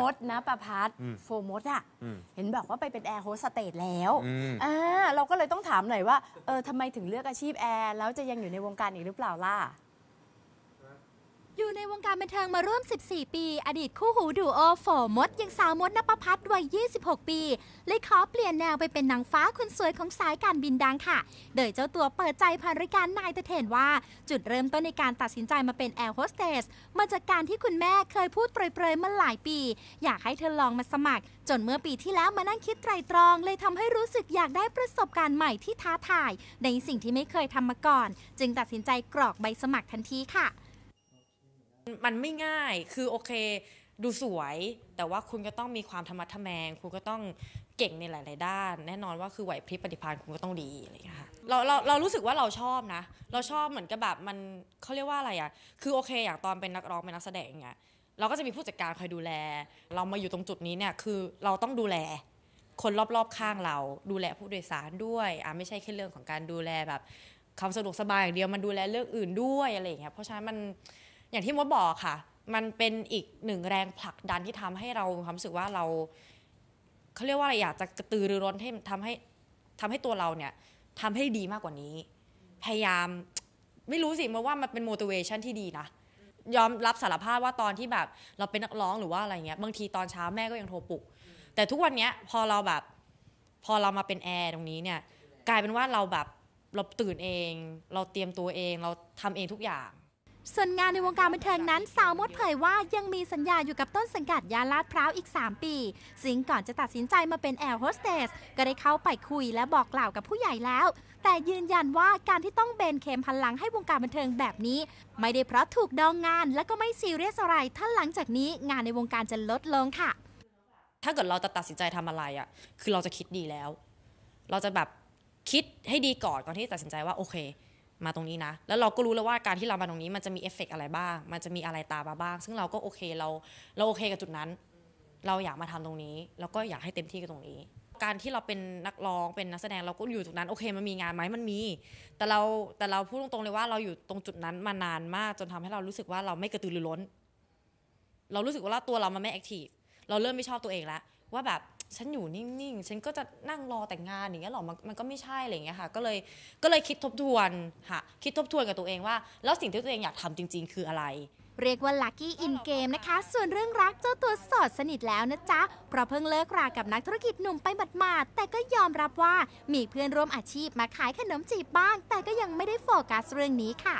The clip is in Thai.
มด นะ ประพัดโฟมด อ่ะ เห็นบอกว่าไปเป็นแอร์โฮสเตสแล้ว อ่าเราก็เลยต้องถามหน่อยว่าเออทำไมถึงเลือกอาชีพแอร์แล้วจะยังอยู่ในวงการอีกหรือเปล่าล่ะในวงการบันเทิงมาร่วม 14 ปี อดีตคู่หูดูโอโฟมดยังสาวมดนภพัฒน์วัย26 ปีเลยขอเปลี่ยนแนวไปเป็นนางฟ้าคนสวยของสายการบินดังค่ะ โดยเจ้าตัวเปิดใจผ่านรายการนายตเทนว่าจุดเริ่มต้นในการตัดสินใจมาเป็นแอร์โฮสเตสมาจากการที่คุณแม่เคยพูดเปรยๆ มาหลายปี อยากให้เธอลองมาสมัคร จนเมื่อปีที่แล้วมานั่งคิดไตรตรอง เลยทำให้รู้สึกอยากได้ประสบการณ์ใหม่ที่ท้าทาย ในสิ่งที่ไม่เคยทำมาก่อน จึงตัดสินใจกรอกใบสมัครทันทีค่ะมันไม่ง่าย คือโอเคดูสวย แต่ว่าคุณก็ต้องมีความธรรมะทแมง คุณก็ต้องเก่งในหลาย ๆ ด้าน แน่นอนว่าคือไหวพริบปฏิภาณคุณก็ต้องดีอะไรอย่างเงี้ยค่ะ เราเราเรารู้สึกว่าเราชอบนะ เราชอบเหมือนกับแบบมันเขาเรียกว่าอะไรอ่ะคือโอเคอย่างตอนเป็นนักร้องเป็นนักแสดงอย่างเงี้ยเราก็จะมีผู้จัดการคอยดูแล เรามาอยู่ตรงจุดนี้เนี่ย คือเราต้องดูแล คนรอบ ๆ ข้างเรา ดูแลผู้โดยสารด้วย อ่ะไม่ใช่แค่เรื่องของการดูแลแบบความสะดวกสบายอย่างเดียว มันดูแลเรื่องอื่นด้วยอะไรอย่างเงี้ย เพราะฉะนั้นมันอย่างที่มดบอกค่ะ มันเป็นอีกหนึ่งแรงผลักดันที่ทำให้เราความรู้สึกว่าเราเขาเรียกว่าอะไรอยากจะกระตือรือร้นให้ทำให้ทำให้ตัวเราเนี่ย ทำให้ดีมากกว่านี้ พยายาม ไม่รู้สิมดว่ามันเป็น motivation ที่ดีนะยอมรับสารภาพว่าตอนที่แบบเราเป็นนักร้องหรือว่าอะไรเงี้ยบางทีตอนเช้าแม่ก็ยังโทรปลุก แต่ทุกวันเนี้ยพอเราแบบพอเรามาเป็นแอร์ตรงนี้เนี่ย กลายเป็นว่าเราแบบเราตื่นเอง เราเตรียมตัวเอง เราทำเองทุกอย่างส่วนงานในวงการบันเทิงนั้นสาวมดเผยว่ายังมีสัญญาอยู่กับต้นสังกัดยาลาดพร้าวอีก 3 ปี สิงก่อนจะตัดสินใจมาเป็นแอร์โฮสเตสก็ได้เข้าไปคุยและบอกกล่าวกับผู้ใหญ่แล้ว แต่ยืนยันว่าการที่ต้องเบนเข็มพันหลังให้วงการบันเทิงแบบนี้ ไม่ได้เพราะถูกดองงานและก็ไม่ซีเรียสอะไร ถ้าหลังจากนี้งานในวงการจะลดลงค่ะ ถ้าเกิดเราจะตัดสินใจทำอะไรอะ่ะคือเราจะคิดดีแล้ว เราจะแบบคิดให้ดีก่อนก่อนที่จะตัดสินใจว่าโอเคมาตรงนี้นะแล้วเราก็รู้แล้วว่าการที่เรามาตรงนี้ มันจะมีเอฟเฟกอะไรบ้างมันจะมีอะไรตามมาบ้าง ซึ่งเราก็โอเคเราเราโอเคกับจุดนั้น เราอยากมาทำตรงนี้แล้วก็อยากให้เต็มที่กับตรงนี้ การที่เราเป็นนักร้องเป็นนักแสดงเราก็อยู่ตรงนั้นโอเค มันมีงานไหมมันมี แต่เราแต่เราพูดตรงๆเลยว่าเราอยู่ตรงจุดนั้นมานานมาก จนทำให้เรารู้สึกว่าเราไม่กระตือรือร้นเรารู้สึกว่าตัวเรามันไม่แอคทีฟเราเริ่มไม่ชอบตัวเองแล้วว่าแบบฉันอยู่นิ่งๆ ฉันก็จะนั่งรอแต่งงานอย่างเงี้ยหรอมันมันก็ไม่ใช่อะไรเงี้ยค่ะ ก็เลยก็เลยคิดทบทวนค่ะ คิดทบทวนกับตัวเองว่าแล้วสิ่งที่ตัวเองอยากทำจริงๆ คืออะไร เรียกว่าลัคกี้อินเกมนะคะ ส่วนเรื่องรักเจ้าตัวสอดสนิทแล้วนะจ๊ะ เพราะเพิ่งเลิกรากับนักธุรกิจหนุ่มไปหมาดๆแต่ก็ยอมรับว่ามีเพื่อนร่วมอาชีพมาขายขนมจีบบ้าง แต่ก็ยังไม่ได้โฟกัสเรื่องนี้ค่ะ